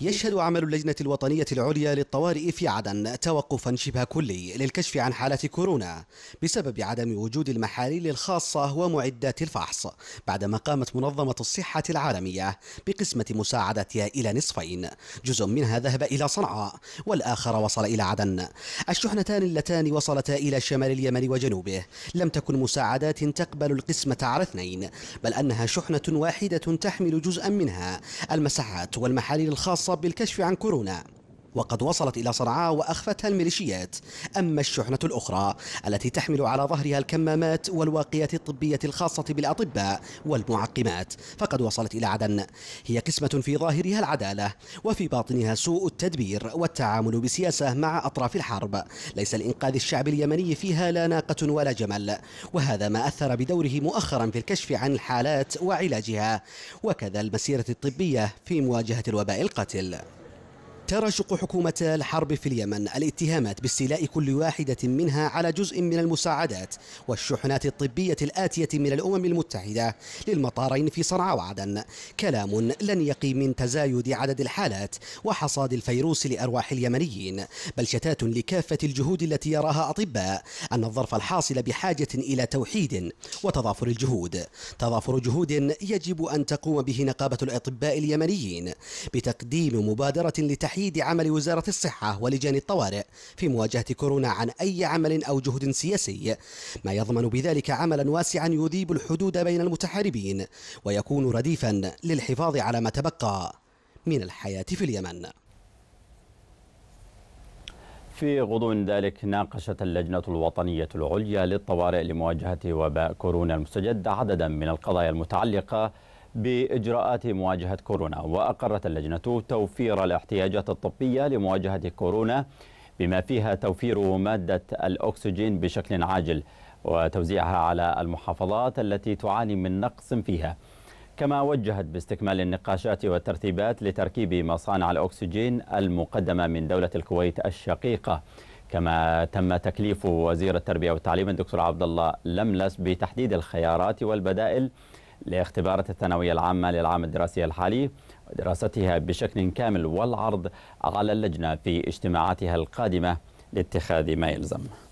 يشهد عمل اللجنة الوطنية العليا للطوارئ في عدن توقفا شبه كلي للكشف عن حالة كورونا بسبب عدم وجود المحاليل الخاصة ومعدات الفحص بعدما قامت منظمة الصحة العالمية بقسمة مساعدتها إلى نصفين جزء منها ذهب إلى صنعاء والآخر وصل إلى عدن الشحنتان اللتان وصلتا إلى شمال اليمن وجنوبه لم تكن مساعدات تقبل القسمة على اثنين بل أنها شحنة واحدة تحمل جزءا منها المساحات والمحاليل الخاصة المختصة بالكشف عن كورونا وقد وصلت إلى صنعاء وأخفتها الميليشيات أما الشحنة الأخرى التي تحمل على ظهرها الكمامات والواقيات الطبية الخاصة بالأطباء والمعقمات فقد وصلت إلى عدن هي قسمة في ظاهرها العدالة وفي باطنها سوء التدبير والتعامل بسياسة مع أطراف الحرب ليس لإنقاذ الشعب اليمني فيها لا ناقة ولا جمل وهذا ما أثر بدوره مؤخرا في الكشف عن الحالات وعلاجها وكذا المسيرة الطبية في مواجهة الوباء القاتل ترشق حكومة الحرب في اليمن الاتهامات باستيلاء كل واحدة منها على جزء من المساعدات والشحنات الطبية الآتية من الأمم المتحدة للمطارين في صنعاء وعدن كلام لن يقي من تزايد عدد الحالات وحصاد الفيروس لأرواح اليمنيين بل شتات لكافة الجهود التي يراها أطباء أن الظرف الحاصل بحاجة إلى توحيد وتضافر الجهود تضافر جهود يجب أن تقوم به نقابة الأطباء اليمنيين بتقديم مبادرة لتحقيق تحييد عمل وزارة الصحة ولجان الطوارئ في مواجهة كورونا عن أي عمل أو جهد سياسي ما يضمن بذلك عملا واسعا يذيب الحدود بين المتحاربين ويكون رديفا للحفاظ على ما تبقى من الحياة في اليمن في غضون ذلك ناقشت اللجنة الوطنية العليا للطوارئ لمواجهة وباء كورونا المستجد عددا من القضايا المتعلقة بإجراءات مواجهة كورونا وأقرت اللجنة توفير الاحتياجات الطبية لمواجهة كورونا بما فيها توفير مادة الأكسجين بشكل عاجل وتوزيعها على المحافظات التي تعاني من نقص فيها كما وجهت باستكمال النقاشات والترتيبات لتركيب مصانع الأكسجين المقدمة من دولة الكويت الشقيقة كما تم تكليف وزير التربية والتعليم الدكتور عبد الله لملس بتحديد الخيارات والبدائل لاختبارات الثانوية العامة للعام الدراسي الحالي ودراستها بشكل كامل والعرض على اللجنة في اجتماعاتها القادمة لاتخاذ ما يلزم